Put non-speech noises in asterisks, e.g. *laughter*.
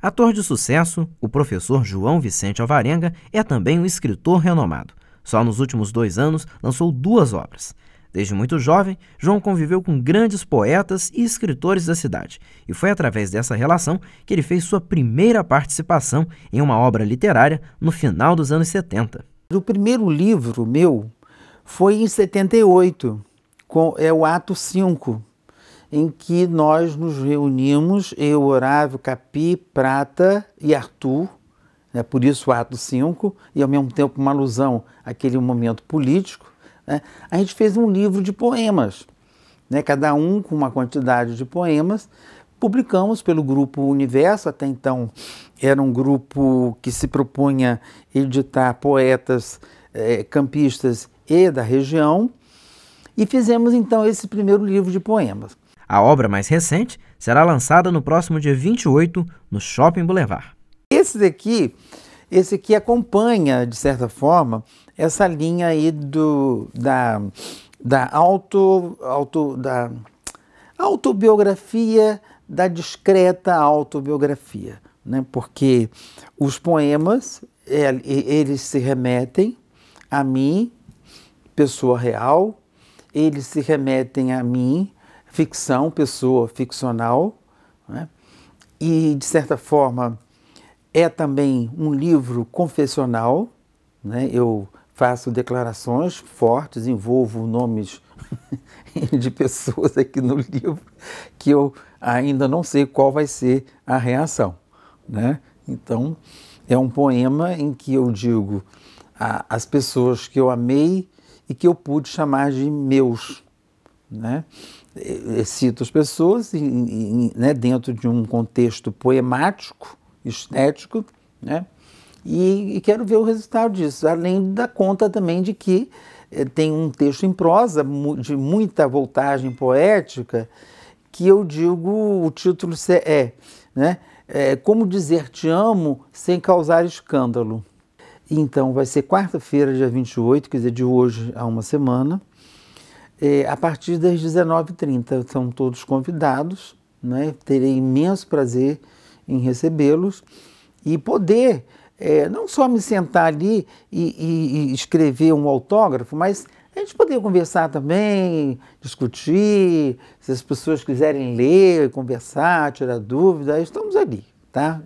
Ator de sucesso, o professor João Vicente Alvarenga é também um escritor renomado. Só nos últimos dois anos lançou duas obras. Desde muito jovem, João conviveu com grandes poetas e escritores da cidade, e foi através dessa relação que ele fez sua primeira participação em uma obra literária no final dos anos 70. O primeiro livro meu foi em 78, com, é o Ato 5, em que nós nos reunimos, eu, Horávio, Capi, Prata e Arthur, né, por isso o ato 5, e ao mesmo tempo uma alusão àquele momento político, né, a gente fez um livro de poemas, né, cada um com uma quantidade de poemas, publicamos pelo grupo Universo, até então era um grupo que se propunha editar poetas eh, campistas e da região, e fizemos então esse primeiro livro de poemas. A obra mais recente será lançada no próximo dia 28 no Shopping Boulevard. Esse daqui, esse aqui acompanha, de certa forma, essa linha aí do, da, da, auto, auto, da autobiografia, da discreta autobiografia, né? porque os poemas, é, eles se remetem a mim, pessoa real, eles se remetem a mim, ficção, pessoa ficcional, né? e de certa forma é também um livro confessional. Né? Eu faço declarações fortes, envolvo nomes *laughs* de pessoas aqui no livro que eu ainda não sei qual vai ser a reação. Né? Então, é um poema em que eu digo a, as pessoas que eu amei e que eu pude chamar de meus. Né? Cito as pessoas né, dentro de um contexto poemático, estético, né? E, e, quero ver o resultado disso, além da conta também de que eh, tem um texto em prosa de muita voltagem poética que eu digo, o título é, né? É, como dizer te amo sem causar escândalo. Então vai ser quarta-feira, dia 28, quer dizer, de hoje a uma semana, é, a partir das 19h30. São todos convidados, né? terei imenso prazer em recebê-los e poder é, não só me sentar ali e, e, e, escrever um autógrafo, mas a gente poder conversar também, discutir, se as pessoas quiserem ler, conversar, tirar dúvidas, estamos ali, tá?